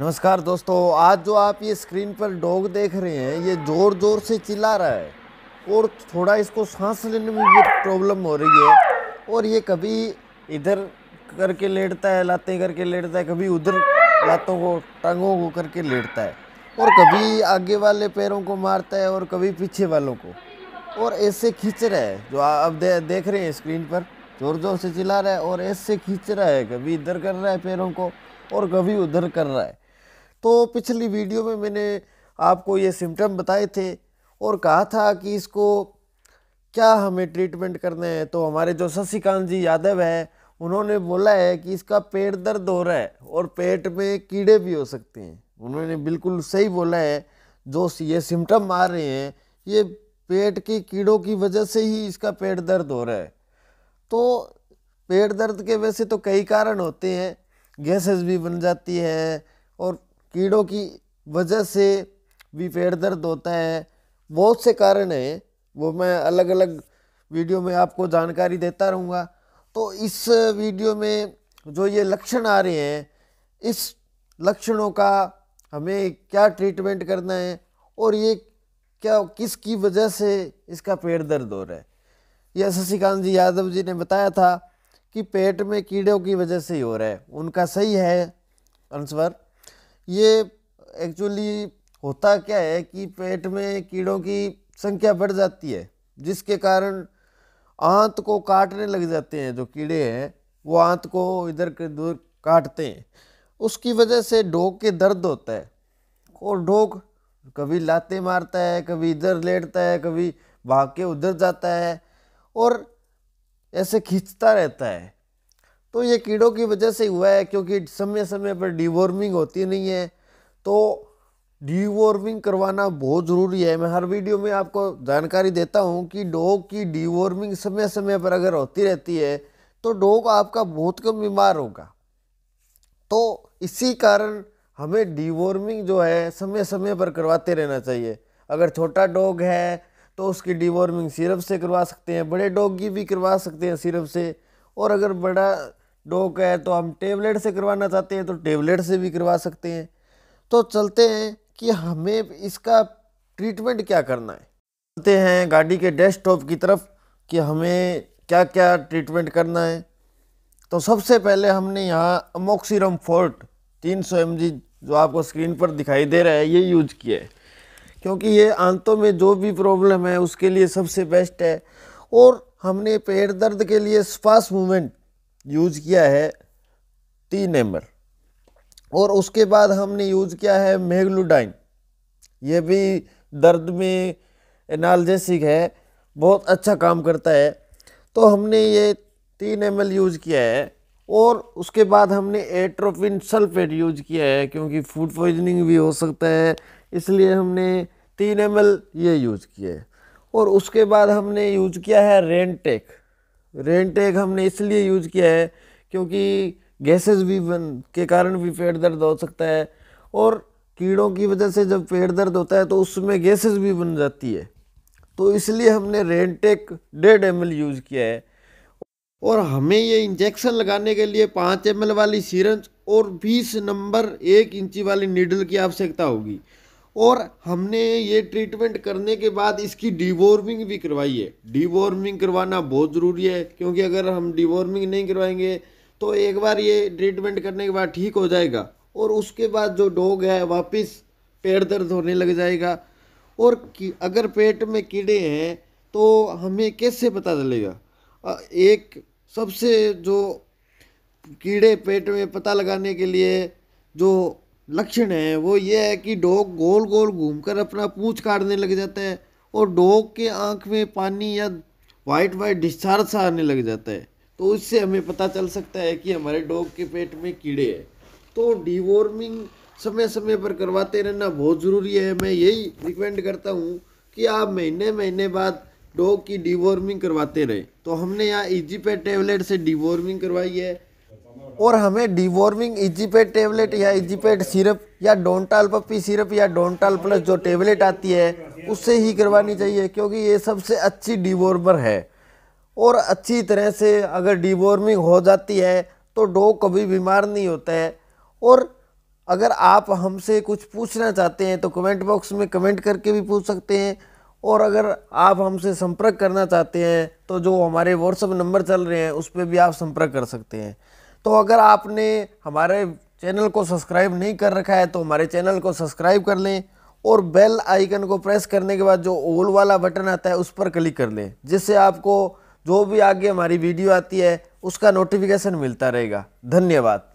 नमस्कार दोस्तों आज जो आप ये स्क्रीन पर डॉग देख रहे हैं ये ज़ोर ज़ोर से चिल्ला रहा है और थोड़ा इसको सांस लेने में भी प्रॉब्लम हो रही है और ये कभी इधर करके लेटता है लातें करके लेटता है कभी उधर लातों को टांगों को करके लेटता है और कभी आगे वाले पैरों को मारता है और कभी पीछे वालों को और ऐसे खींच रहा है जो आप दे, देख रहे हैं स्क्रीन पर ज़ोर ज़ोर से चिल्ला रहा है और ऐसे खींच रहा है कभी इधर कर रहा है पैरों को और कभी उधर कर रहा है तो पिछली वीडियो में मैंने आपको ये सिम्टम बताए थे और कहा था कि इसको क्या हमें ट्रीटमेंट करने हैं तो हमारे जो शशिकांत जी यादव है उन्होंने बोला है कि इसका पेट दर्द हो रहा है और पेट में कीड़े भी हो सकते हैं उन्होंने बिल्कुल सही बोला है जो ये सिम्टम आ रहे हैं ये पेट के कीड़ों की वजह से ही इसका पेट दर्द हो रहा है तो पेट दर्द के वैसे तो कई कारण होते हैं गैसेस भी बन जाती है और कीड़ों की वजह से भी पेट दर्द होता है बहुत से कारण हैं वो मैं अलग अलग वीडियो में आपको जानकारी देता रहूँगा तो इस वीडियो में जो ये लक्षण आ रहे हैं इस लक्षणों का हमें क्या ट्रीटमेंट करना है और ये क्या किसकी वजह से इसका पेट दर्द हो रहा है यह शशिकांत जी यादव जी ने बताया था कि पेट में कीड़ों की वजह से ही हो रहा है उनका सही है आंसर ये एक्चुअली होता क्या है कि पेट में कीड़ों की संख्या बढ़ जाती है जिसके कारण आंत को काटने लग जाते हैं जो कीड़े हैं वो आंत को इधर के दूर काटते हैं उसकी वजह से ढोक के दर्द होता है और ढोक कभी लाते मारता है कभी इधर लेटता है कभी भाग के उधर जाता है और ऐसे खींचता रहता है तो ये कीड़ों की वजह से हुआ है क्योंकि समय समय पर डिवॉर्मिंग होती नहीं है तो डिवॉर्मिंग करवाना बहुत ज़रूरी है मैं हर वीडियो में आपको जानकारी देता हूँ कि डॉग की डिवॉर्मिंग समय समय पर अगर होती रहती है तो डॉग आपका बहुत कम बीमार होगा तो इसी कारण हमें डिवॉर्मिंग जो है समय समय पर करवाते रहना चाहिए अगर छोटा डॉग है तो उसकी डिवॉर्मिंग सिरप से करवा सकते हैं बड़े डॉग की भी करवा सकते हैं सिरप से और अगर बड़ा डोक है तो हम टेबलेट से करवाना चाहते हैं तो टेबलेट से भी करवा सकते हैं तो चलते हैं कि हमें इसका ट्रीटमेंट क्या करना है चलते हैं गाड़ी के डेस्कटॉप की तरफ कि हमें क्या क्या ट्रीटमेंट करना है तो सबसे पहले हमने यहाँ अमोक्सीरम फोर्ट तीन सौ जो आपको स्क्रीन पर दिखाई दे रहा है ये यूज किया है क्योंकि ये आंतों में जो भी प्रॉब्लम है उसके लिए सबसे बेस्ट है और हमने पेट दर्द के लिए स्पास मूवमेंट यूज किया है तीन एम और उसके बाद हमने यूज किया है मेगलुडाइन ये भी दर्द में एनालजेसिक है बहुत अच्छा काम करता है तो हमने ये तीन एम यूज किया है और उसके बाद हमने एट्रोपिन सल्फेट यूज किया है क्योंकि फूड पॉइजनिंग भी हो सकता है इसलिए हमने तीन एम ये यूज किया है और उसके बाद हमने यूज किया है रेनटेक रेन टैग हमने इसलिए यूज किया है क्योंकि गैसेस भी बन के कारण भी पेट दर्द हो सकता है और कीड़ों की वजह से जब पेट दर्द होता है तो उसमें गैसेस भी बन जाती है तो इसलिए हमने रेनटेक डेढ़ एम यूज़ किया है और हमें ये इंजेक्शन लगाने के लिए पाँच एम वाली सीरंज और बीस नंबर एक इंची वाली नीडल की आवश्यकता होगी और हमने ये ट्रीटमेंट करने के बाद इसकी डिवॉर्मिंग भी करवाई है डिवॉर्मिंग करवाना बहुत ज़रूरी है क्योंकि अगर हम डिवॉर्मिंग नहीं करवाएंगे तो एक बार ये ट्रीटमेंट करने के बाद ठीक हो जाएगा और उसके बाद जो डॉग है वापस पेट दर्द होने लग जाएगा और अगर पेट में कीड़े हैं तो हमें कैसे पता चलेगा एक सबसे जो कीड़े पेट में पता लगाने के लिए जो लक्षण है वो ये है कि डॉग गोल गोल घूमकर अपना पूँछ काटने लग जाता है और डॉग के आँख में पानी या वाइट वाइट डिस्चार्ज सा आने लग जाता है तो उससे हमें पता चल सकता है कि हमारे डॉग के पेट में कीड़े हैं तो डिवॉर्मिंग समय समय पर करवाते रहना बहुत ज़रूरी है मैं यही रिकमेंड करता हूँ कि आप महीने महीने बाद डॉग की डिवॉर्मिंग करवाते रहें तो हमने यहाँ इजी पे टेबलेट से डिवॉर्मिंग करवाई है और हमें डिवॉर्मिंग इजीपेड टेबलेट या इजीपेड सिरप या डोंटाल पप्पी सिरप या डोंटाल प्लस जो टेबलेट आती है उससे ही करवानी चाहिए क्योंकि ये सबसे अच्छी डिवॉर्मर है और अच्छी तरह से अगर डिवॉर्मिंग हो जाती है तो डॉग कभी बीमार नहीं होता है और अगर आप हमसे कुछ पूछना चाहते हैं तो कमेंट बॉक्स में कमेंट करके भी पूछ सकते हैं और अगर आप हमसे संपर्क करना चाहते हैं तो जो हमारे व्हाट्सअप नंबर चल रहे हैं उस पर भी आप संपर्क कर सकते हैं तो अगर आपने हमारे चैनल को सब्सक्राइब नहीं कर रखा है तो हमारे चैनल को सब्सक्राइब कर लें और बेल आइकन को प्रेस करने के बाद जो ओल वाला बटन आता है उस पर क्लिक कर लें जिससे आपको जो भी आगे हमारी वीडियो आती है उसका नोटिफिकेशन मिलता रहेगा धन्यवाद